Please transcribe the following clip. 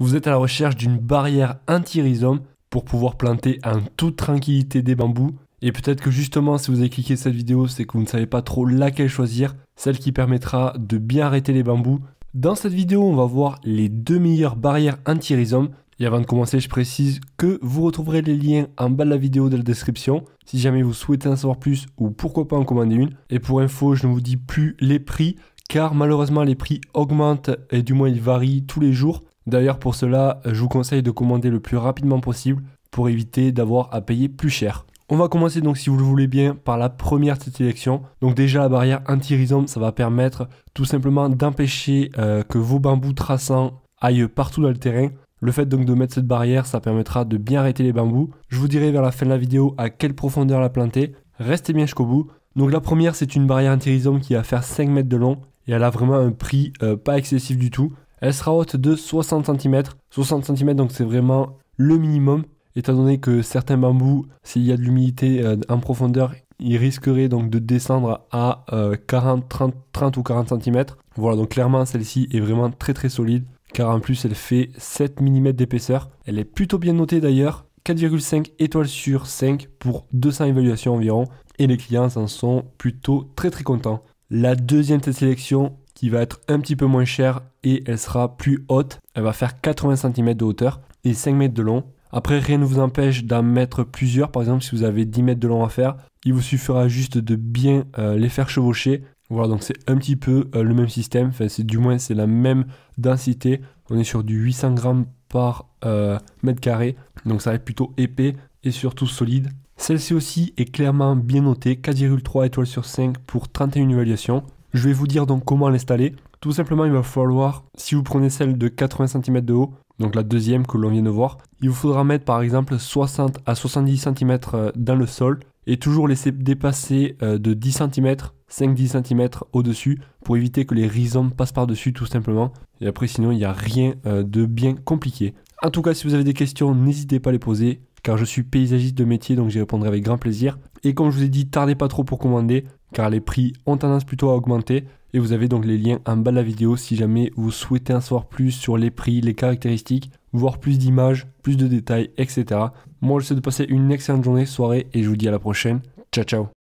vous êtes à la recherche d'une barrière anti-rhizome pour pouvoir planter en toute tranquillité des bambous. Et peut-être que justement, si vous avez cliqué cette vidéo, c'est que vous ne savez pas trop laquelle choisir, celle qui permettra de bien arrêter les bambous. Dans cette vidéo, on va voir les deux meilleures barrières anti-rhizome. Et avant de commencer, je précise que vous retrouverez les liens en bas de la vidéo de la description si jamais vous souhaitez en savoir plus ou pourquoi pas en commander une. Et pour info, je ne vous dis plus les prix car malheureusement les prix augmentent et du moins ils varient tous les jours. D'ailleurs, pour cela, je vous conseille de commander le plus rapidement possible pour éviter d'avoir à payer plus cher. On va commencer donc si vous le voulez bien par la première de sélection. Donc déjà la barrière anti-rhizome, ça va permettre tout simplement d'empêcher euh, que vos bambous traçants aillent partout dans le terrain. Le fait donc de mettre cette barrière, ça permettra de bien arrêter les bambous. Je vous dirai vers la fin de la vidéo à quelle profondeur la planter. Restez bien jusqu'au bout. Donc la première, c'est une barrière anti-rhizome qui va faire 5 mètres de long et elle a vraiment un prix euh, pas excessif du tout. Elle sera haute de 60 cm. 60 cm, donc c'est vraiment le minimum, étant donné que certains bambous, s'il y a de l'humidité euh, en profondeur, ils risqueraient donc de descendre à 40, euh, 30, ou 40 cm. Voilà, donc clairement, celle-ci est vraiment très très solide, car en plus, elle fait 7 mm d'épaisseur. Elle est plutôt bien notée d'ailleurs. 4,5 étoiles sur 5 pour 200 évaluations environ et les clients s'en sont plutôt très très contents. La deuxième sélection, qui va être un petit peu moins cher et elle sera plus haute. Elle va faire 80 cm de hauteur et 5 mètres de long. Après, rien ne vous empêche d'en mettre plusieurs. Par exemple, si vous avez 10 mètres de long à faire, il vous suffira juste de bien euh, les faire chevaucher. Voilà, donc c'est un petit peu euh, le même système. Enfin, c'est du moins, c'est la même densité. On est sur du 800 grammes par euh, mètre carré. Donc ça va être plutôt épais et surtout solide. Celle-ci aussi est clairement bien notée, 4,3 étoiles sur 5 pour 31 évaluations. Je vais vous dire donc comment l'installer. Tout simplement, il va falloir, si vous prenez celle de 80 cm de haut, donc la deuxième que l'on vient de voir, il vous faudra mettre par exemple 60 à 70 cm euh, dans le sol et toujours laisser dépasser euh, de 10 cm, 5-10 cm au-dessus pour éviter que les rhizomes passent par-dessus tout simplement. Et après sinon il n'y a rien euh, de bien compliqué. En tout cas si vous avez des questions n'hésitez pas à les poser car je suis paysagiste de métier, donc j'y répondrai avec grand plaisir. Et comme je vous ai dit, tardez pas trop pour commander, car les prix ont tendance plutôt à augmenter. Et vous avez donc les liens en bas de la vidéo si jamais vous souhaitez en savoir plus sur les prix, les caractéristiques, voir plus d'images, plus de détails, etc. Moi, je de passer une excellente journée, soirée, et je vous dis à la prochaine. Ciao, ciao